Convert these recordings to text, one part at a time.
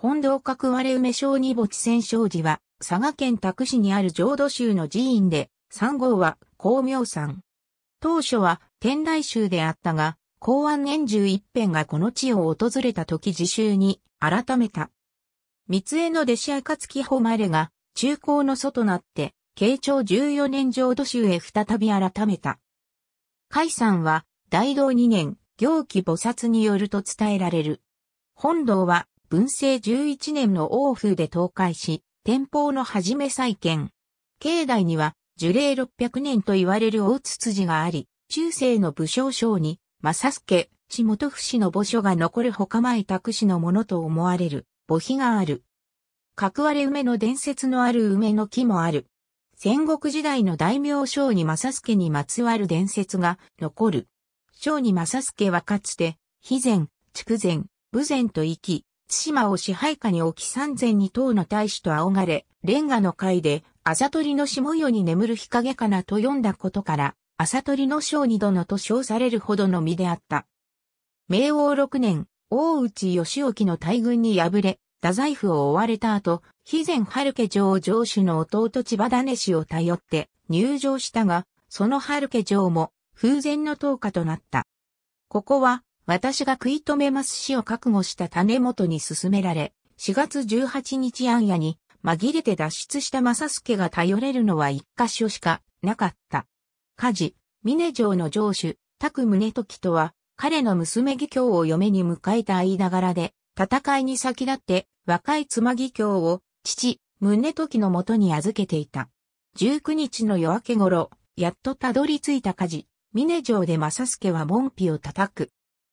本堂角割梅小二墓地戦勝寺は、佐賀県多久市にある浄土宗の寺院で、三号は光明山。当初は天台宗であったが、公安年中一辺がこの地を訪れた時自習に改めた。三江の弟子暁誉が中高の祖となって、慶長14年浄土宗へ再び改めた。海山は大道2年、行基菩薩によると伝えられる。本堂は文政11年の王風で倒壊し、天保の初め再建。境内には、樹齢600年と言われる大筒辻があり、中世の武将将に、正助、地元不死の墓所が残る他前託氏のものと思われる、墓碑がある。角割れ梅の伝説のある梅の木もある。戦国時代の大名将に正助にまつわる伝説が残る。将に正助はかつて、肥前、筑前、武前と生き、津島を支配下に置き三千二頭の大使と仰がれ、レンガの会で、朝鳥の下世に眠る日陰かなと読んだことから、朝鳥の小二殿と称されるほどの身であった。明王六年、大内義興の大軍に敗れ、太宰府を追われた後、肥前春家城城主の弟千葉種氏を頼って入城したが、その春家城も風前の投下となった。ここは私が食い止めます死を覚悟した種元に進められ、4月18日暗夜に紛れて脱出した正助が頼れるのは一箇所しかなかった。家事、峰城の城主、拓宗時とは、彼の娘義教を嫁に迎えた間柄で、戦いに先立って若い妻義教を父、宗時のもとに預けていた。19日の夜明け頃、やっとたどり着いた家事、峰城で正助は門扉を叩く。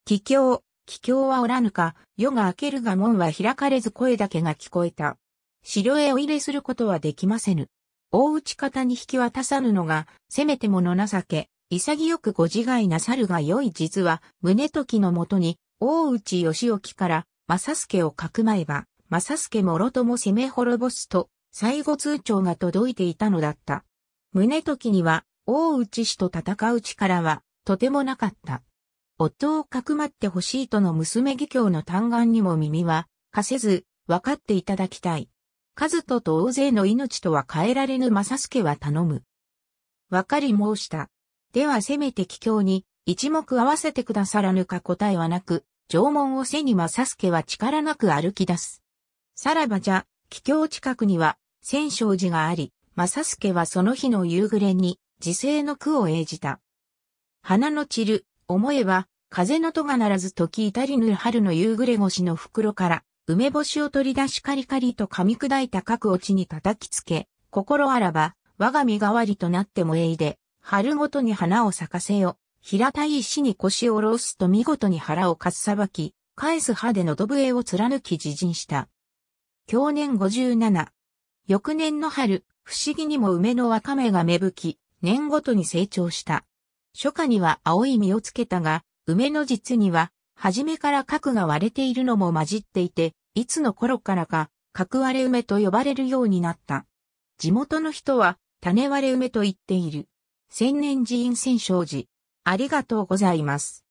気境、気境はおらぬか、夜が明けるが門は開かれず声だけが聞こえた。城へお入れすることはできませぬ。大内方に引き渡さぬのが、せめてもの情け、潔くご自害なさるが良い実は、宗時のもとに、大内義興から、正助をかくまえば、正助もろとも攻め滅ぼすと、最後通帳が届いていたのだった。宗時には、大内氏と戦う力は、とてもなかった。夫をかくまってほしいとの娘義教の嘆願にも耳は貸せず、分かっていただきたい。和人と大勢の命とは変えられぬ正助は頼む。わかり申した。ではせめて帰教に一目合わせてくださらぬか答えはなく、縄文を背に正助は力なく歩き出す。さらばじゃ、帰教近くには、千勝寺があり、正助はその日の夕暮れに、自生の句を演じた。花の散る、思えば、風の戸がならず時至りぬ春の夕暮れ越しの袋から、梅干しを取り出しカリカリと噛み砕いた各落ちに叩きつけ、心あらば、我が身代わりとなってもえいで、春ごとに花を咲かせよ。平たい石に腰を下ろすと見事に腹をかっさばき、返す歯で喉笛を貫き自陣した。去年57。翌年の春、不思議にも梅のわかめが芽吹き、年ごとに成長した。初夏には青い実をつけたが、梅の実には、初めから核が割れているのも混じっていて、いつの頃からか、核割れ梅と呼ばれるようになった。地元の人は、種割れ梅と言っている。千年寺院千勝寺。ありがとうございます。